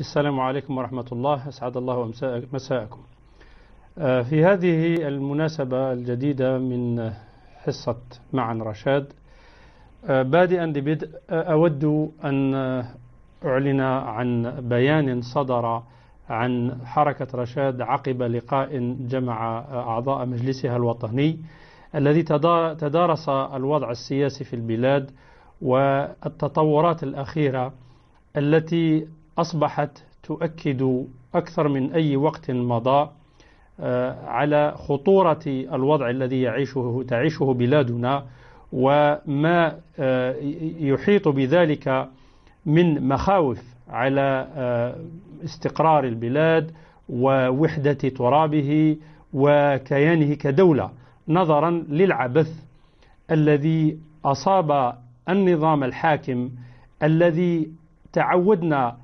السلام عليكم ورحمة الله أسعد الله مساءكم آه، في هذه المناسبة الجديدة من حصة معا رشاد آه، بادئا ببدء آه، أود أن أعلن عن بيان صدر عن حركة رشاد عقب لقاء جمع أعضاء مجلسها الوطني الذي تدارس الوضع السياسي في البلاد والتطورات الأخيرة التي أصبحت تؤكد أكثر من أي وقت مضى آه، على خطورة الوضع الذي يعيشه تعيشه بلادنا وما آه، يحيط بذلك من مخاوف على آه، استقرار البلاد ووحدة ترابه وكيانه كدولة نظرا للعبث الذي أصاب النظام الحاكم الذي تعودنا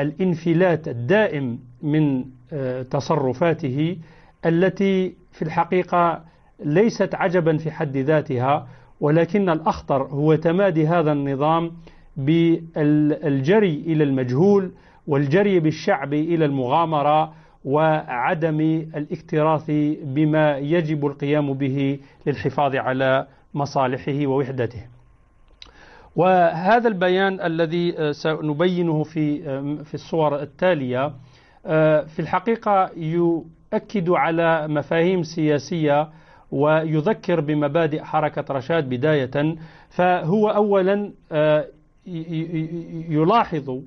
الانفلات الدائم من آه، تصرفاته التي في الحقيقة ليست عجبا في حد ذاتها ولكن الأخطر هو تمادي هذا النظام بالجري إلى المجهول والجري بالشعب إلى المغامرة وعدم الاكتراث بما يجب القيام به للحفاظ على مصالحه ووحدته وهذا البيان الذي آه، سنبينه في آه، في الصور التالية آه، في الحقيقة يؤكد على مفاهيم سياسية ويذكر بمبادئ حركة رشاد بداية فهو أولا يلاحظ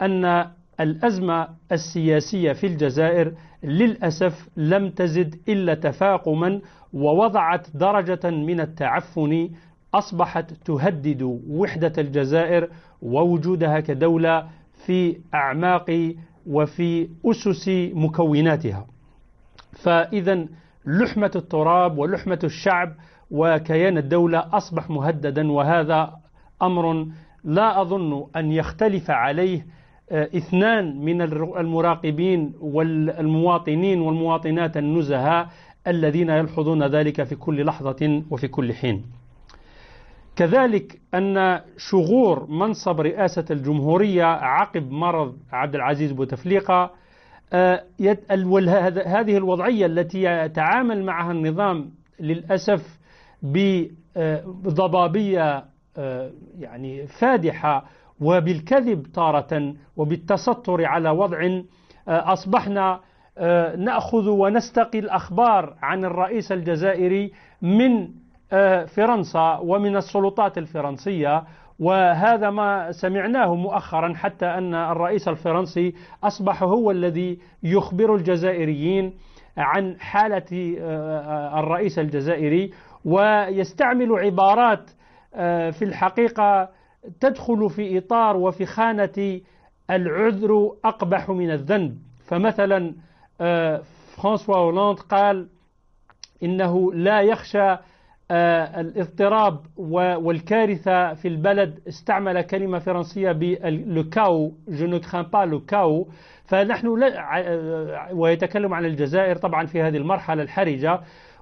أن الأزمة السياسية في الجزائر للأسف لم تزد إلا تفاقما ووضعت درجة من التعفن أصبحت تهدد وحدة الجزائر ووجودها كدولة في أعماق وفي أسس مكوناتها فإذا لحمة التراب ولحمة الشعب وكيان الدولة أصبح مهددا وهذا أمر لا أظن أن يختلف عليه آه، اثنان من المراقبين والمواطنين والمواطنات النزهاء الذين يلحظون ذلك في كل لحظة وفي كل حين كذلك أن شغور منصب رئاسة الجمهورية عقب مرض عبد العزيز بوتفليقة آه، هذه الوضعية التي يتعامل معها النظام للأسف بضبابية آه، آه، يعني فادحة وبالكذب تارة وبالتستر على وضع أصبحنا نأخذ ونستقي الأخبار عن الرئيس الجزائري من فرنسا ومن السلطات الفرنسية وهذا ما سمعناه مؤخرا حتى أن الرئيس الفرنسي أصبح هو الذي يخبر الجزائريين عن حالة آه، آه، الرئيس الجزائري ويستعمل عبارات آه، في الحقيقة تدخل في إطار وفي خانة العذر أقبح من الذنب فمثلا فرانسوا هولاند قال إنه لا يخشى آه، الاضطراب والكارثة في البلد استعمل كلمة فرنسية بلوكاو جو نو لوكاو با لو كاو فنحن آه، ويتكلم عن الجزائر طبعا في هذه المرحلة الحرجة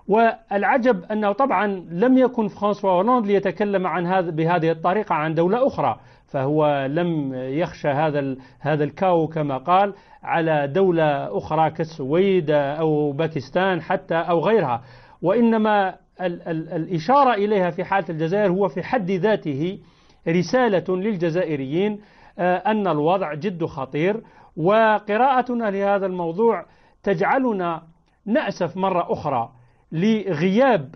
والعجب أنه طبعا لم يكن فرانسوا هولاند ليتكلم عن هذا بهذه الطريقة عن دولة أخرى فهو لم يخشى هذا هذا الكاو كما قال على دولة أخرى كالسويد أو باكستان حتى أو غيرها وإنما ال ال الإشارة إليها في حالة الجزائر هو في حد ذاته رسالة للجزائريين آه، أن الوضع جد خطير وقراءتنا لهذا الموضوع تجعلنا نأسف مرة أخرى لغياب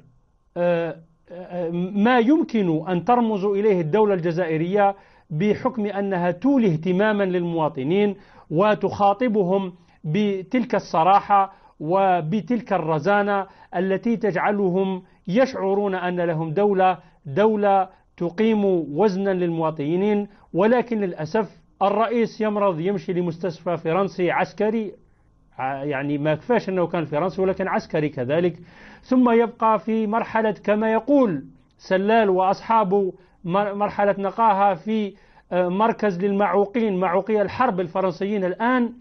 آه، آه، ما يمكن أن ترمز إليه الدولة الجزائرية بحكم أنها تولي اهتماما للمواطنين وتخاطبهم بتلك الصراحة وبتلك الرزانة التي تجعلهم يشعرون أن لهم دولة دولة تقيم وزنا للمواطنين ولكن للأسف الرئيس يمرض يمشي لمستشفى فرنسي عسكري يعني ما كفاش أنه كان فرنسي ولكن عسكري كذلك ثم يبقى في مرحلة كما يقول سلال وأصحابه مرحلة نقاها في آه، مركز للمعوقين معوقي الحرب الفرنسيين الآن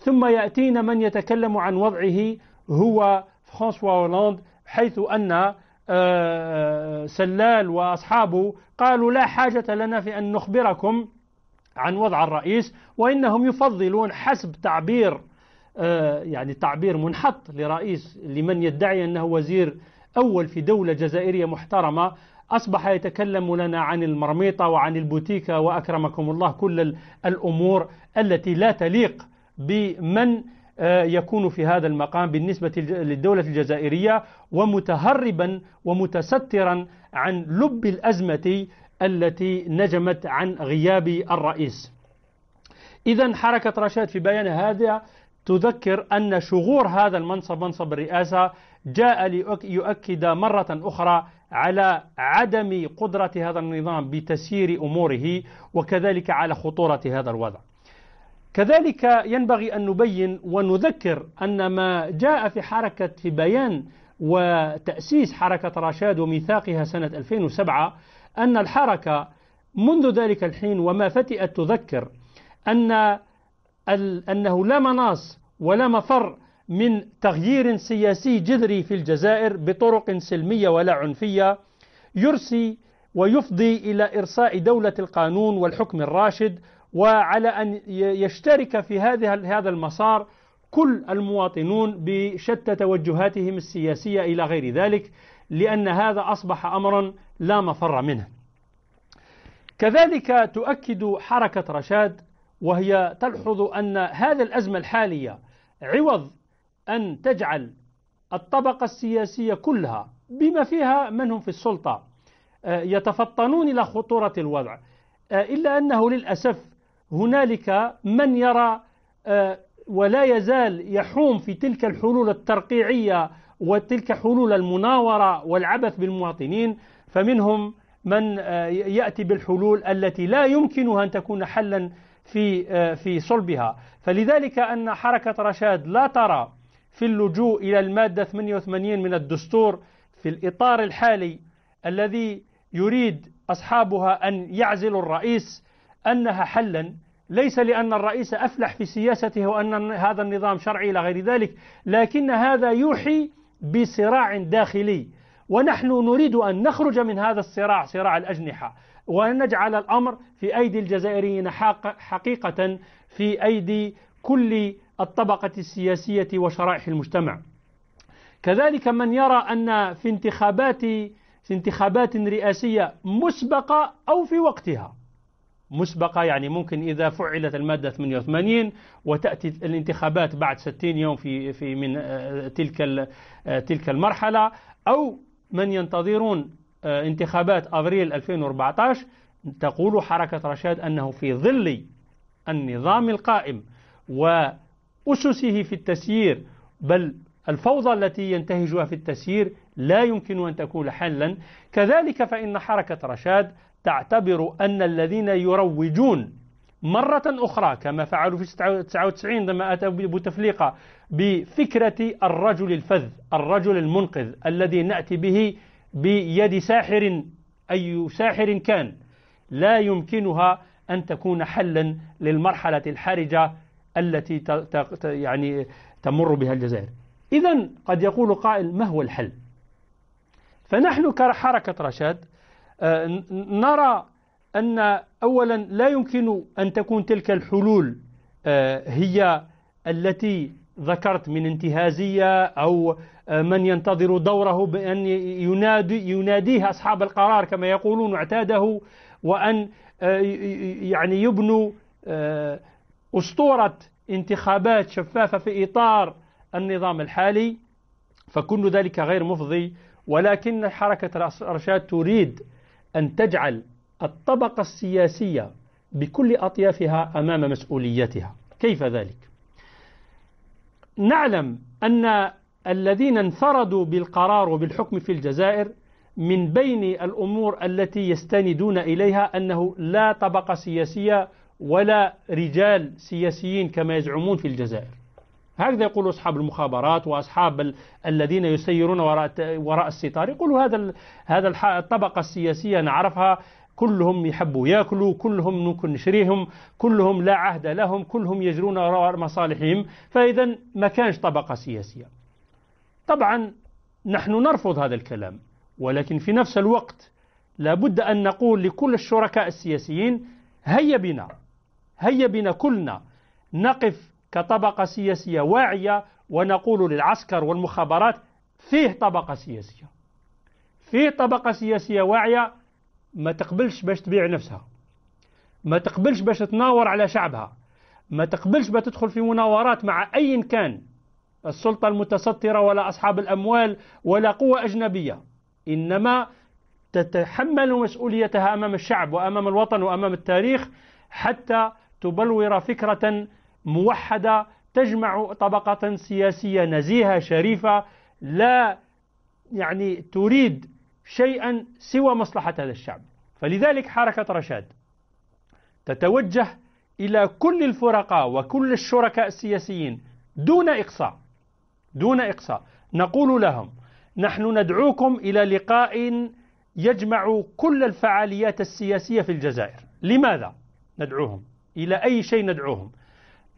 ثم يأتينا من يتكلم عن وضعه هو فرانسوا هولاند حيث أن آه، سلال وأصحابه قالوا لا حاجة لنا في أن نخبركم عن وضع الرئيس وإنهم يفضلون حسب تعبير آه، يعني تعبير منحط لرئيس لمن يدعي أنه وزير أول في دولة جزائرية محترمة أصبح يتكلم لنا عن المرميطة وعن البوتيكة وأكرمكم الله كل الأمور التي لا تليق بمن آه، يكون في هذا المقام بالنسبة للدولة الجزائرية ومتهربا ومتسترا عن لب الأزمة التي نجمت عن غياب الرئيس إذا حركة رشاد في بيان هذا تذكر أن شغور هذا المنصب منصب الرئاسة جاء ليؤكد مرة أخرى على عدم قدرة هذا النظام بتسيير أموره وكذلك على خطورة هذا الوضع كذلك ينبغي أن نبين ونذكر أن ما جاء في حركة في بيان وتأسيس حركة رشاد وميثاقها سنة 2007 أن الحركة منذ ذلك الحين وما فتئت تذكر أن أنه لا مناص ولا مفر من تغيير سياسي جذري في الجزائر بطرق سلمية ولا عنفية يرسي ويفضي إلى إرساء دولة القانون والحكم الراشد وعلى أن يشترك في هذه هذا المسار كل المواطنون بشتى توجهاتهم السياسية إلى غير ذلك لأن هذا أصبح أمرا لا مفر منه كذلك تؤكد حركة رشاد وهي تلحظ أن هذا الأزمة الحالية عوض أن تجعل الطبقة السياسية كلها بما فيها من هم في السلطة آه، يتفطنون إلى خطورة الوضع آه، إلا أنه للأسف هنالك من يرى آه، ولا يزال يحوم في تلك الحلول الترقيعية وتلك حلول المناورة والعبث بالمواطنين فمنهم من آه، يأتي بالحلول التي لا يمكنها أن تكون حلا في آه، في صلبها فلذلك أن حركة رشاد لا ترى في اللجوء إلى المادة 88 من الدستور في الإطار الحالي الذي يريد أصحابها أن يعزلوا الرئيس أنها حلا ليس لأن الرئيس أفلح في سياسته وأن هذا النظام شرعي إلى غير ذلك لكن هذا يوحي بصراع داخلي ونحن نريد أن نخرج من هذا الصراع صراع الأجنحة ونجعل الأمر في أيدي الجزائريين حقيقة في أيدي كل الطبقة السياسية وشرائح المجتمع كذلك من يرى أن في انتخابات في انتخابات رئاسية مسبقة أو في وقتها مسبقة يعني ممكن إذا فعلت المادة 88 وتأتي الانتخابات بعد 60 يوم في في من آه، تلك آه، تلك المرحلة أو من ينتظرون آه، انتخابات أبريل 2014 تقول حركة رشاد أنه في ظل النظام القائم وأسسه في التسيير بل الفوضى التي ينتهجها في التسيير لا يمكن أن تكون حلا كذلك فإن حركة رشاد تعتبر أن الذين يروجون مرة أخرى كما فعلوا في 99 لما أتوا بتفليقة بفكرة الرجل الفذ الرجل المنقذ الذي نأتي به بيد ساحر أي ساحر كان لا يمكنها أن تكون حلا للمرحلة الحرجة التي يعني تمر بها الجزائر إذا قد يقول قائل ما هو الحل فنحن كحركة رشاد آه، نرى أن أولا لا يمكن أن تكون تلك الحلول آه، هي التي ذكرت من انتهازية أو آه، من ينتظر دوره بأن ينادي يناديه أصحاب القرار كما يقولون اعتاده وأن يعني يبنوا أسطورة انتخابات شفافة في إطار النظام الحالي فكل ذلك غير مفضي ولكن حركة الارشاد تريد أن تجعل الطبقة السياسية بكل أطيافها أمام مسؤوليتها كيف ذلك؟ نعلم أن الذين انفردوا بالقرار وبالحكم في الجزائر من بين الأمور التي يستندون إليها أنه لا طبقة سياسية ولا رجال سياسيين كما يزعمون في الجزائر هكذا يقول أصحاب المخابرات وأصحاب ال... الذين يسيرون وراء وراء الستار يقولوا هذا ال... هذا الح... الطبقة السياسية نعرفها كلهم يحبوا ياكلوا كلهم ممكن نشريهم كلهم لا عهد لهم كلهم يجرون وراء مصالحهم فإذا ما كانش طبقة سياسية طبعا نحن نرفض هذا الكلام ولكن في نفس الوقت لابد أن نقول لكل الشركاء السياسيين هيا بنا هيا بنا كلنا نقف كطبقة سياسية واعية ونقول للعسكر والمخابرات فيه طبقة سياسية فيه طبقة سياسية واعية ما تقبلش باش تبيع نفسها ما تقبلش باش تناور على شعبها ما تقبلش باش تدخل في مناورات مع أي كان السلطة المتسترة ولا أصحاب الأموال ولا قوة أجنبية إنما تتحمل مسؤوليتها أمام الشعب وأمام الوطن وأمام التاريخ حتى تبلور فكرة موحدة تجمع طبقة سياسية نزيهة شريفة لا يعني تريد شيئا سوى مصلحة هذا الشعب فلذلك حركة رشاد تتوجه إلى كل الفرقاء وكل الشركاء السياسيين دون إقصاء دون إقصاء نقول لهم نحن ندعوكم إلى لقاء يجمع كل الفعاليات السياسية في الجزائر لماذا ندعوهم إلى أي شيء ندعوهم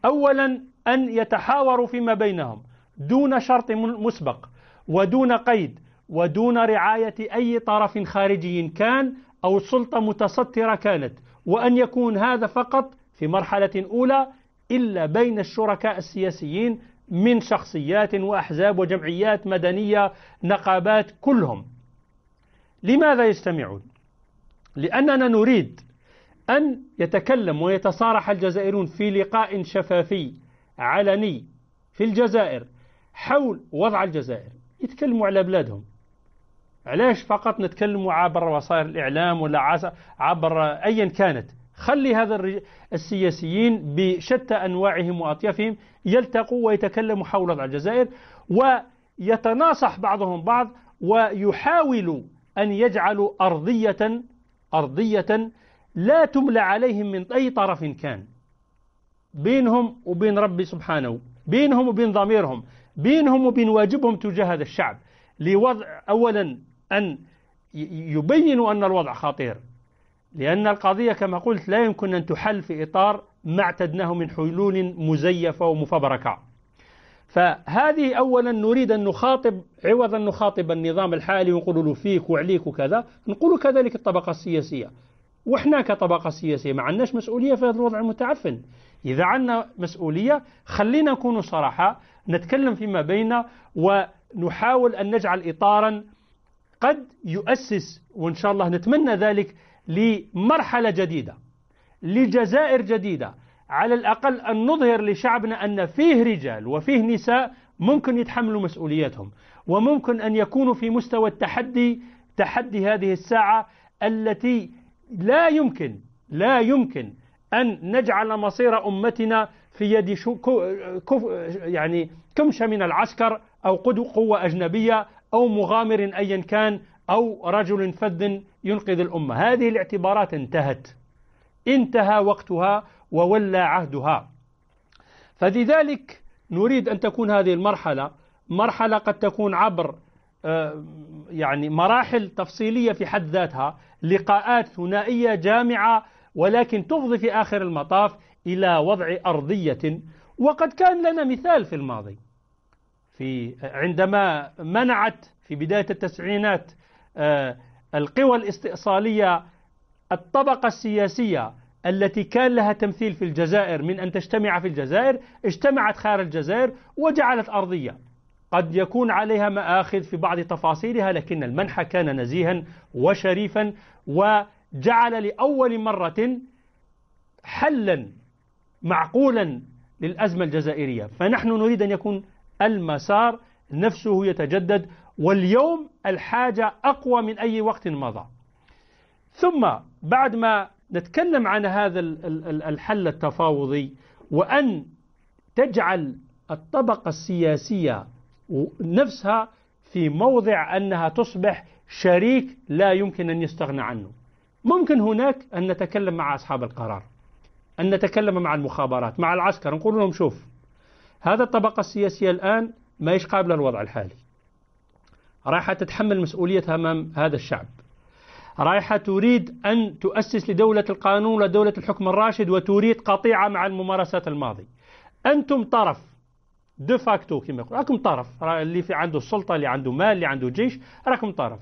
أولا أن يتحاوروا فيما بينهم دون شرط مسبق ودون قيد ودون رعاية أي طرف خارجي كان أو سلطة متسترة كانت وأن يكون هذا فقط في مرحلة أولى إلا بين الشركاء السياسيين من شخصيات وأحزاب وجمعيات مدنية نقابات كلهم لماذا يجتمعون؟ لأننا نريد أن يتكلم ويتصارح الجزائريون في لقاء شفافي علني في الجزائر حول وضع الجزائر يتكلموا على بلادهم علاش فقط نتكلموا عبر وسائل الإعلام ولا عبر أيا كانت خلي هذا السياسيين بشتى أنواعهم وأطيافهم يلتقوا ويتكلموا حول وضع الجزائر ويتناصح بعضهم بعض ويحاولوا أن يجعلوا أرضية أرضية لا تملى عليهم من أي طرف كان بينهم وبين ربي سبحانه بينهم وبين ضميرهم بينهم وبين واجبهم تجاه هذا الشعب لوضع أولا أن يبينوا أن الوضع خطير لأن القضية كما قلت لا يمكن أن تحل في إطار ما اعتدناه من حلول مزيفة ومفبركة فهذه أولا نريد أن نخاطب عوض أن نخاطب النظام الحالي ونقول له فيك وعليك وكذا نقول كذلك الطبقة السياسية وإحنا كطبقة سياسية ما عندناش مسؤولية في هذا الوضع المتعفن إذا عندنا مسؤولية خلينا نكون صراحة نتكلم فيما بيننا ونحاول أن نجعل إطارا قد يؤسس وإن شاء الله نتمنى ذلك لمرحلة جديدة لجزائر جديدة على الأقل أن نظهر لشعبنا أن فيه رجال وفيه نساء ممكن يتحملوا مسؤولياتهم وممكن أن يكونوا في مستوى التحدي تحدي هذه الساعة التي لا يمكن لا يمكن أن نجعل مصير أمتنا في يد شو كف يعني كمشة من العسكر أو قوة أجنبية أو مغامر أيا كان أو رجل فذ ينقذ الأمة هذه الاعتبارات انتهت انتهى وقتها وولى عهدها فلذلك نريد أن تكون هذه المرحلة مرحلة قد تكون عبر آه، يعني مراحل تفصيلية في حد ذاتها لقاءات ثنائية جامعة ولكن تفضي في آخر المطاف إلى وضع أرضية وقد كان لنا مثال في الماضي في عندما منعت في بداية التسعينات آه، القوى الاستئصالية الطبقة السياسية التي كان لها تمثيل في الجزائر من أن تجتمع في الجزائر اجتمعت خارج الجزائر وجعلت أرضية قد يكون عليها مآخذ في بعض تفاصيلها لكن المنحى كان نزيها وشريفا وجعل لأول مرة حلا معقولا للأزمة الجزائرية فنحن نريد أن يكون المسار نفسه يتجدد واليوم الحاجة أقوى من أي وقت مضى ثم بعد ما نتكلم عن هذا الحل التفاوضي وأن تجعل الطبقة السياسية نفسها في موضع أنها تصبح شريك لا يمكن أن يستغنى عنه ممكن هناك أن نتكلم مع أصحاب القرار أن نتكلم مع المخابرات مع العسكر نقول لهم شوف هذا الطبقة السياسية الآن ما يش قابلة الوضع الحالي رايحة تتحمل مسؤولية أمام هذا الشعب رايحة تريد أن تؤسس لدولة القانون ودولة الحكم الراشد وتريد قطيعة مع الممارسات الماضي أنتم طرف دو فاكتو كما يقول راكم طرف اللي في عنده السلطة اللي عنده مال اللي عنده جيش راكم طرف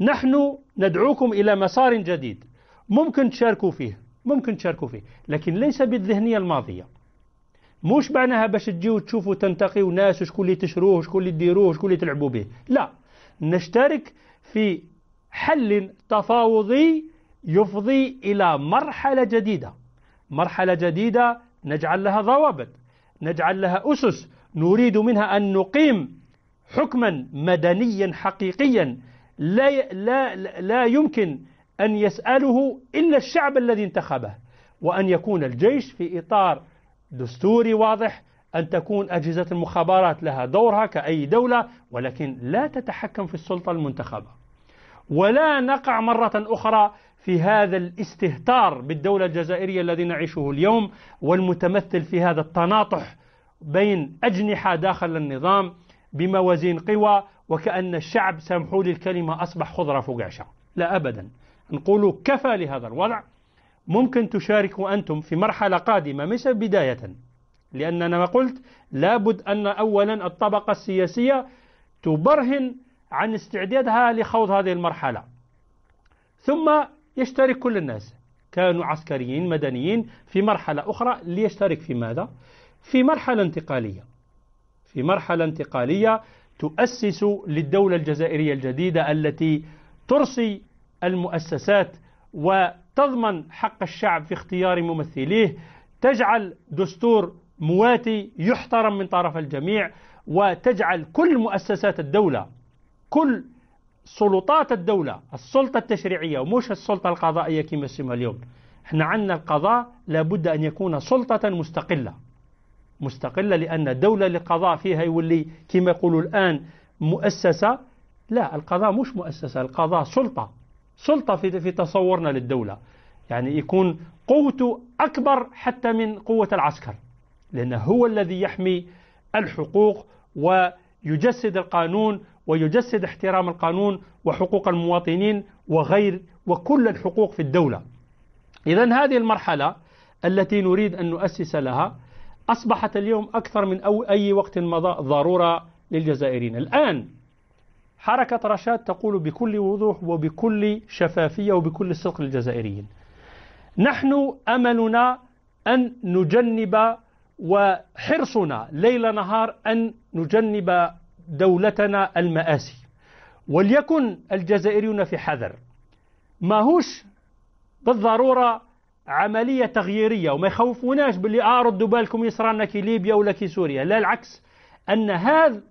نحن ندعوكم إلى مسار جديد ممكن تشاركوا فيه ممكن تشاركوا فيه لكن ليس بالذهنية الماضية مش معناها باش تجيو تشوفوا تنتقيوا ناس وشكون اللي تشروه وشكون اللي تديروه وشكون اللي تلعبوا به لا نشترك في حل تفاوضي يفضي إلى مرحلة جديدة مرحلة جديدة نجعل لها ضوابط نجعل لها أسس نريد منها أن نقيم حكما مدنيا حقيقيا لا, لا, لا يمكن أن يسأله إلا الشعب الذي انتخبه وأن يكون الجيش في إطار دستوري واضح أن تكون أجهزة المخابرات لها دورها كأي دولة ولكن لا تتحكم في السلطة المنتخبة ولا نقع مرة أخرى في هذا الاستهتار بالدولة الجزائرية الذي نعيشه اليوم والمتمثل في هذا التناطح بين أجنحة داخل النظام بموازين قوى وكأن الشعب سامحوا لي الكلمة أصبح خضرة فوق عشاء لا أبدا نقول كفى لهذا الوضع ممكن تشاركوا أنتم في مرحلة قادمة مش بداية لأننا ما قلت لابد أن أولا الطبقة السياسية تبرهن عن استعدادها لخوض هذه المرحلة ثم يشترك كل الناس كانوا عسكريين مدنيين في مرحلة أخرى ليشترك في ماذا؟ في مرحلة انتقالية في مرحلة انتقالية تؤسس للدولة الجزائرية الجديدة التي ترسي المؤسسات وتضمن حق الشعب في اختيار ممثليه تجعل دستور مواتي يحترم من طرف الجميع وتجعل كل مؤسسات الدولة كل سلطات الدولة السلطة التشريعية ومش السلطة القضائية كما اسمها اليوم احنا عندنا القضاء لابد أن يكون سلطة مستقلة مستقلة لأن دولة للقضاء فيها يولي كما يقولوا الآن مؤسسة لا القضاء مش مؤسسة القضاء سلطة سلطة في, في تصورنا للدولة يعني يكون قوته أكبر حتى من قوة العسكر لأنه هو الذي يحمي الحقوق ويجسد القانون ويجسد احترام القانون وحقوق المواطنين وغير وكل الحقوق في الدولة إذا هذه المرحلة التي نريد أن نؤسس لها أصبحت اليوم أكثر من أو أي وقت مضى ضرورة للجزائريين الآن حركة رشاد تقول بكل وضوح وبكل شفافية وبكل صدق للجزائريين نحن أملنا أن نجنب وحرصنا ليل نهار أن نجنب دولتنا المآسي وليكن الجزائريون في حذر ماهوش بالضرورة عملية تغييرية وما يخوفوناش باللي آه ردوا بالكم يصرانا كي ليبيا ولا كي سوريا لا العكس أن هذا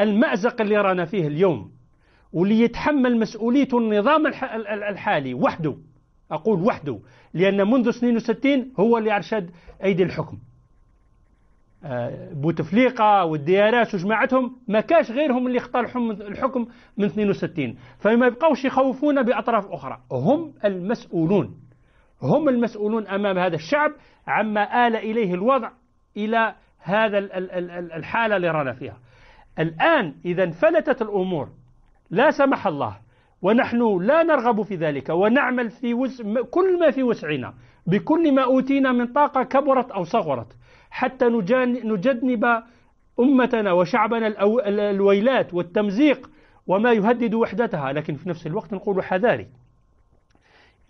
المأزق اللي رانا فيه اليوم واللي يتحمل مسؤولية النظام الحالي وحده أقول وحده لأن منذ سنين وستين هو اللي أرشد أيدي الحكم آه، بوتفليقة والديارات وجماعتهم ما كاش غيرهم اللي اختار الحكم من 62 فما يبقوش يخوفونا بأطراف أخرى هم المسؤولون هم المسؤولون أمام هذا الشعب عما آل إليه الوضع إلى هذا الحالة اللي رانا فيها الآن إذا انفلتت الأمور لا سمح الله ونحن لا نرغب في ذلك ونعمل في وسع كل ما في وسعنا بكل ما أوتينا من طاقة كبرت أو صغرت حتى نجنب أمتنا وشعبنا الويلات والتمزيق وما يهدد وحدتها لكن في نفس الوقت نقول حذاري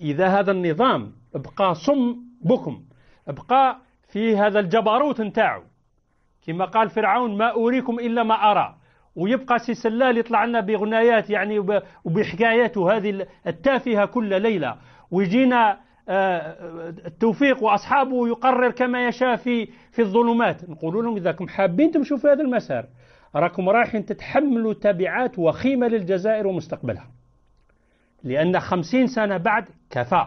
إذا هذا النظام بقى صم بكم بقى في هذا الجبروت نتاعو كما قال فرعون ما أريكم إلا ما أرى ويبقى سي سلال يطلع لنا بغنايات يعني وبحكاياته هذه التافهة كل ليلة ويجينا آه، آه، التوفيق وأصحابه يقرر كما يشاء في في الظلمات نقول لهم إذا كم حابين تمشوا في هذا المسار راكم رايحين تتحملوا تبعات وخيمة للجزائر ومستقبلها لأن خمسين سنة بعد كفى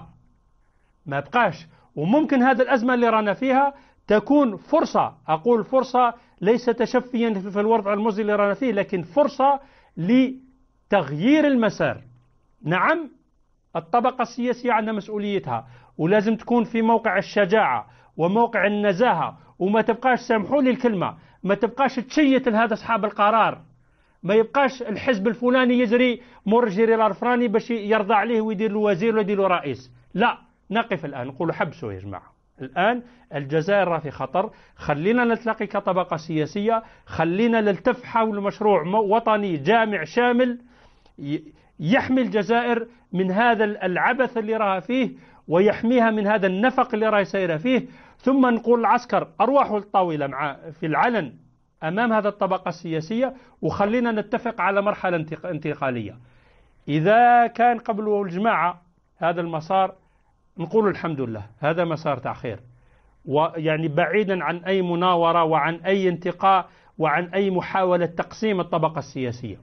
ما بقاش وممكن هذه الأزمة اللي رانا فيها تكون فرصة أقول فرصة ليس تشفيا في الوضع المزري اللي رانا فيه لكن فرصة لتغيير المسار نعم الطبقة السياسية عندها مسؤوليتها ولازم تكون في موقع الشجاعة وموقع النزاهة وما تبقاش سامحوا لي الكلمة ما تبقاش تشيت لهذا أصحاب القرار ما يبقاش الحزب الفلاني يجري مور جيريرار باش يرضى عليه ويدير له وزير ويدير له رئيس لا نقف الآن نقول حبسوا يا جماعة الآن الجزائر في خطر خلينا نلتقي كطبقة سياسية خلينا نلتف حول مشروع وطني جامع شامل يحمي الجزائر من هذا العبث اللي راها فيه ويحميها من هذا النفق اللي راهي سايره فيه ثم نقول العسكر ارواحوا للطاوله مع في العلن امام هذا الطبقه السياسيه وخلينا نتفق على مرحله انتقاليه اذا كان قبل الجماعه هذا المسار نقول الحمد لله هذا مسار تاع خير ويعني بعيدا عن أي مناورة وعن أي انتقاء وعن أي محاولة تقسيم الطبقة السياسية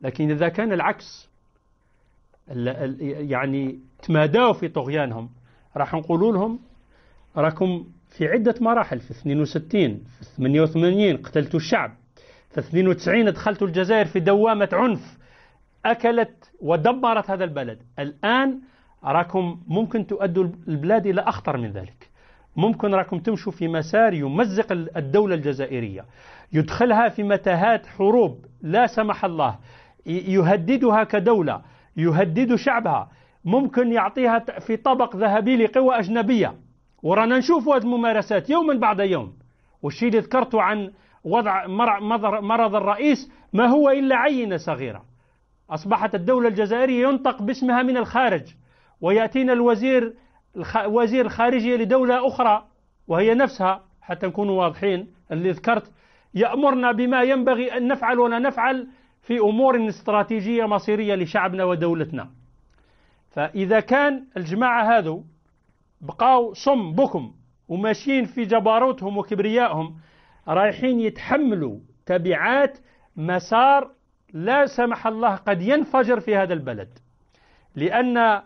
لكن إذا كان العكس يعني تماداوا في طغيانهم راح نقول لهم راكم في عدة مراحل في 62 في 88 قتلتوا الشعب في 92 دخلتوا الجزائر في دوامة عنف أكلت ودمرت هذا البلد الآن راكم ممكن تؤدوا البلاد إلى أخطر من ذلك ممكن راكم تمشوا في مسار يمزق الدولة الجزائرية يدخلها في متاهات حروب لا سمح الله يهددها كدولة يهدد شعبها ممكن يعطيها في طبق ذهبي لقوى أجنبية ورانا نشوف هذه الممارسات يوما بعد يوم والشيء اللي ذكرته عن وضع مرض الرئيس ما هو إلا عينة صغيرة أصبحت الدولة الجزائرية ينطق باسمها من الخارج ويأتينا الوزير وزير خارجية لدولة أخرى وهي نفسها حتى نكون واضحين اللي ذكرت يأمرنا بما ينبغي أن نفعل ولا نفعل في أمور استراتيجية مصيرية لشعبنا ودولتنا فإذا كان الجماعة هذو بقاو صم بكم وماشيين في جبروتهم وكبريائهم رايحين يتحملوا تبعات مسار لا سمح الله قد ينفجر في هذا البلد لأن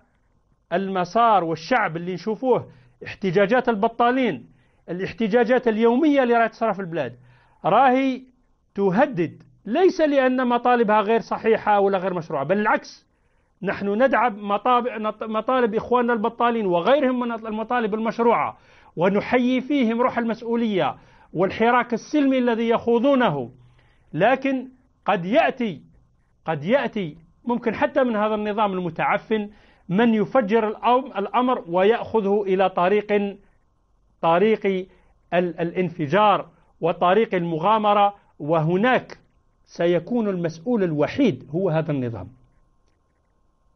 المسار والشعب اللي نشوفوه احتجاجات البطالين الاحتجاجات اليومية اللي راهي تصرف في البلاد راهي تهدد ليس لأن مطالبها غير صحيحة ولا غير مشروعة بل العكس نحن ندعم مطالب إخواننا البطالين وغيرهم من المطالب المشروعة ونحيي فيهم روح المسؤولية والحراك السلمي الذي يخوضونه لكن قد يأتي قد يأتي ممكن حتى من هذا النظام المتعفن من يفجر الأمر ويأخذه إلى طريق طريق الانفجار وطريق المغامرة وهناك سيكون المسؤول الوحيد هو هذا النظام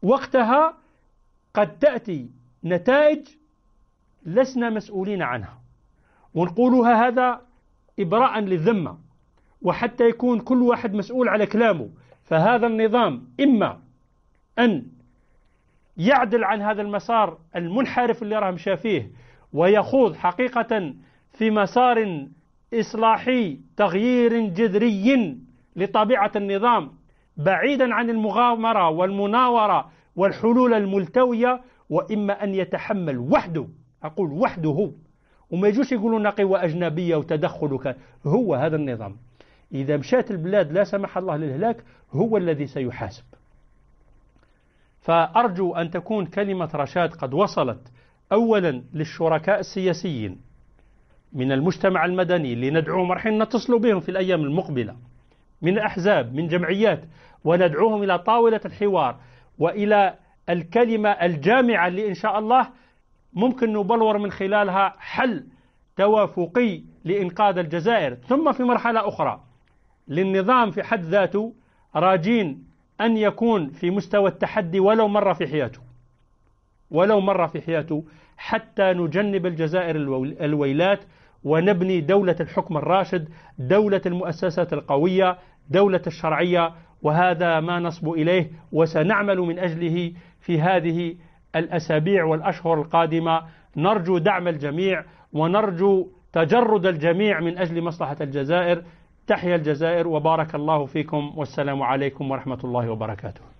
وقتها قد تأتي نتائج لسنا مسؤولين عنها ونقولها هذا إبراء للذمة وحتى يكون كل واحد مسؤول على كلامه فهذا النظام إما أن يعدل عن هذا المسار المنحرف اللي راه مشى فيه ويخوض حقيقة في مسار إصلاحي تغيير جذري لطبيعة النظام بعيدا عن المغامرة والمناورة والحلول الملتوية وإما أن يتحمل وحده أقول وحده وما يجوش يقولوا نقي وأجنبية وتدخل هو هذا النظام إذا مشات البلاد لا سمح الله للهلاك هو الذي سيحاسب فأرجو أن تكون كلمة رشاد قد وصلت أولا للشركاء السياسيين من المجتمع المدني لندعوهم رحين نتصل بهم في الأيام المقبلة من أحزاب من جمعيات وندعوهم إلى طاولة الحوار وإلى الكلمة الجامعة اللي إن شاء الله ممكن نبلور من خلالها حل توافقي لإنقاذ الجزائر ثم في مرحلة أخرى للنظام في حد ذاته راجين أن يكون في مستوى التحدي ولو مرة في حياته ولو مرة في حياته حتى نجنب الجزائر الويلات ونبني دولة الحكم الراشد دولة المؤسسات القوية دولة الشرعية وهذا ما نصب إليه وسنعمل من أجله في هذه الأسابيع والأشهر القادمة نرجو دعم الجميع ونرجو تجرد الجميع من أجل مصلحة الجزائر تحيا الجزائر وبارك الله فيكم والسلام عليكم ورحمة الله وبركاته